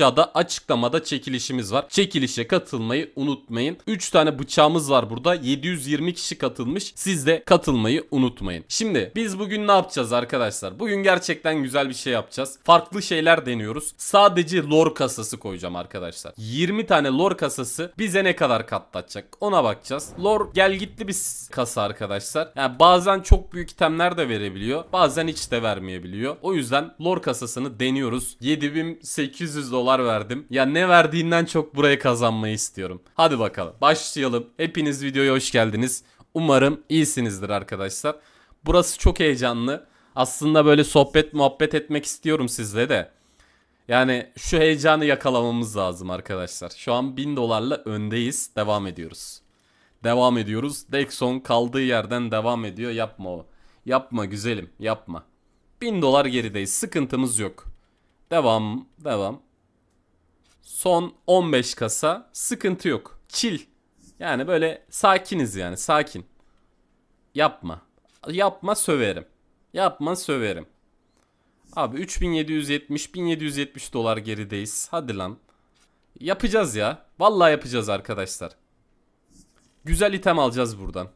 aşağıda açıklamada çekilişimiz var. Çekilişe katılmayı unutmayın. 3 tane bıçağımız var burada. 720 kişi katılmış. Siz de katılmayı unutmayın. Şimdi biz bugün ne yapacağız arkadaşlar? Bugün gerçekten güzel bir şey yapacağız. Farklı şeyler deniyoruz. Sadece lore kasası koyacağım arkadaşlar. 20 tane lore kasası bize ne kadar katlatacak? Ona bakacağız. Lore gel gitli bir kasa arkadaşlar. Yani bazen çok büyük itemler de verebiliyor. Bazen hiç de vermeyebiliyor. O yüzden lore kasasını deniyoruz. 7800 dolar dolar verdim. Ya ne verdiğinden çok buraya kazanmayı istiyorum. Hadi bakalım başlayalım. Hepiniz videoya hoş geldiniz. Umarım iyisinizdir arkadaşlar. Burası çok heyecanlı. Aslında böyle sohbet muhabbet etmek istiyorum sizle de. Yani şu heyecanı yakalamamız lazım arkadaşlar. Şu an 1000 dolarla öndeyiz. Devam ediyoruz. Devam ediyoruz. Dexon kaldığı yerden devam ediyor. Yapma o. Yapma güzelim yapma. 1000 dolar gerideyiz. Sıkıntımız yok. Devam, devam. Son 15 kasa sıkıntı yok. Çil. Yani böyle sakiniz yani sakin. Yapma. Yapma söverim. Yapma söverim. Abi 3770 1770 dolar gerideyiz. Hadi lan. Yapacağız ya. Vallahi yapacağız arkadaşlar. Güzel item alacağız buradan.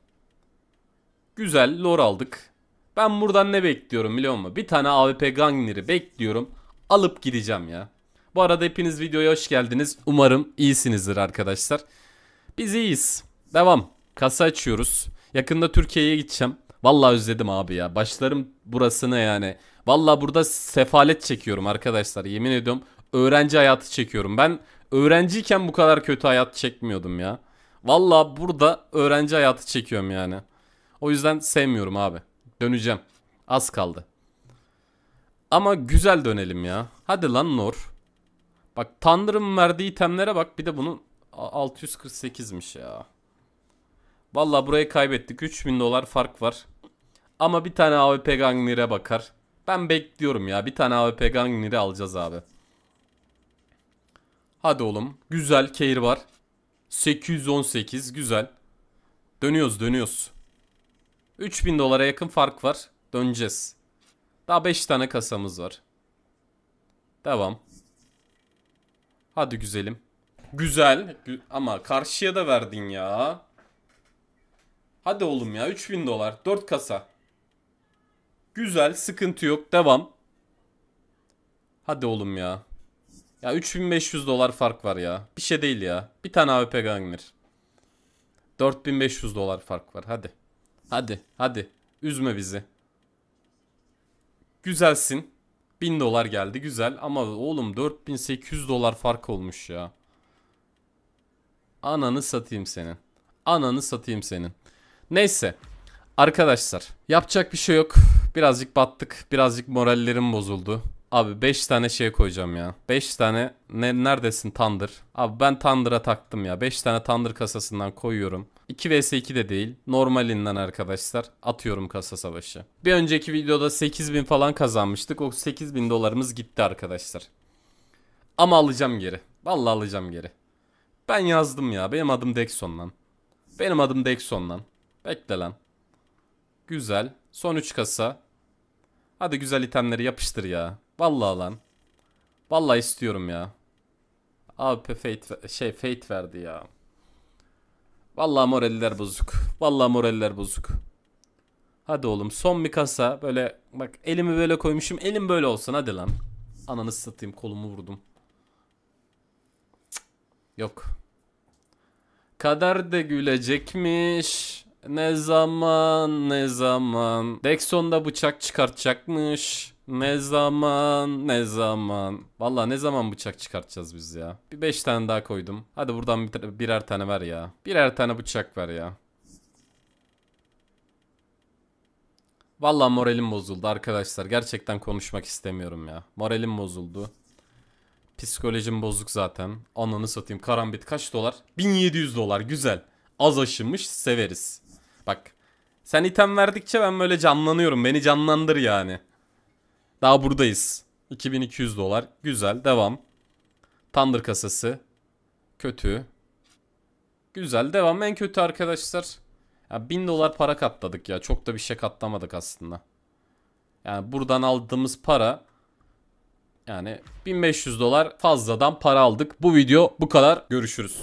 Güzel lore aldık. Ben buradan ne bekliyorum biliyor musun? Bir tane AWP Gangnir'i bekliyorum. Alıp gideceğim ya. Bu arada hepiniz videoya hoş geldiniz. Umarım iyisinizdir arkadaşlar. Biz iyiyiz. Devam. Kasa açıyoruz. Yakında Türkiye'ye gideceğim. Valla özledim abi ya. Başlarım burasını yani. Valla burada sefalet çekiyorum arkadaşlar. Yemin ediyorum. Öğrenci hayatı çekiyorum. Ben öğrenciyken bu kadar kötü hayat çekmiyordum ya. Valla burada öğrenci hayatı çekiyorum yani. O yüzden sevmiyorum abi. Döneceğim. Az kaldı. Ama güzel dönelim ya. Hadi lan Nor. Bak Thunder'ın verdiği itemlere bak. Bir de bunun 648'miş ya. Valla burayı kaybettik. 3000 dolar fark var. Ama bir tane AWP Gangnir'e bakar. Ben bekliyorum ya. Bir tane AWP Gangnir'i alacağız abi. Hadi oğlum. Güzel. Keir var. 818. Güzel. Dönüyoruz dönüyoruz. 3000 dolara yakın fark var. Döneceğiz. Daha 5 tane kasamız var. Devam. Hadi güzelim. Güzel ama karşıya da verdin ya. Hadi oğlum ya 3000 dolar 4 kasa. Güzel sıkıntı yok devam. Hadi oğlum ya. Ya 3500 dolar fark var ya. Bir şey değil ya. Bir tane AWP gangner. 4500 dolar fark var hadi. Hadi hadi. Üzme bizi. Güzelsin. 1000 dolar geldi güzel ama oğlum 4800 dolar fark olmuş ya. Ananı satayım senin. Ananı satayım senin. Neyse. Arkadaşlar yapacak bir şey yok. Birazcık battık. Birazcık morallerim bozuldu. Abi 5 tane şey koyacağım ya. 5 tane ne, neredesin Tandır? Abi ben Tandır'a taktım ya. 5 tane Tandır kasasından koyuyorum. 2 vs 2 de değil. Normalinden arkadaşlar atıyorum kasa savaşı. Bir önceki videoda 8000 falan kazanmıştık. O 8000 dolarımız gitti arkadaşlar. Ama alacağım geri. Vallahi alacağım geri. Ben yazdım ya. Benim adım Dexon lan. Benim adım Dexon lan. Bekle lan. Güzel. Son 3 kasa. Hadi güzel itemleri yapıştır ya. Vallahi lan. Vallahi istiyorum ya. Abi fate şey fate verdi ya. Vallahi moraller bozuk. Vallahi moraller bozuk. Hadi oğlum son bir kasa. Böyle bak elimi böyle koymuşum. Elim böyle olsun hadi lan. Ananı satayım kolumu vurdum. Cık. Yok. Kader de gülecekmiş. Ne zaman ne zaman. Dexon da bıçak çıkartacakmış. Ne zaman ne zaman. Valla ne zaman bıçak çıkartacağız biz ya. Bir 5 tane daha koydum. Hadi buradan bir, birer tane ver ya. Birer tane bıçak ver ya. Valla moralim bozuldu arkadaşlar. Gerçekten konuşmak istemiyorum ya. Moralim bozuldu. Psikolojim bozuk zaten. Ananı satayım. Karambit kaç dolar? 1700 dolar. Güzel. Az aşınmış severiz. Bak. Sen item verdikçe ben böyle canlanıyorum. Beni canlandır yani. Daha buradayız. 2200 dolar. Güzel. Devam. Thunder kasası. Kötü. Güzel. Devam. En kötü arkadaşlar. Ya 1000 dolar para katladık ya. Çok da bir şey katlamadık aslında. Yani buradan aldığımız para yani 1500 dolar fazladan para aldık. Bu video bu kadar. Görüşürüz.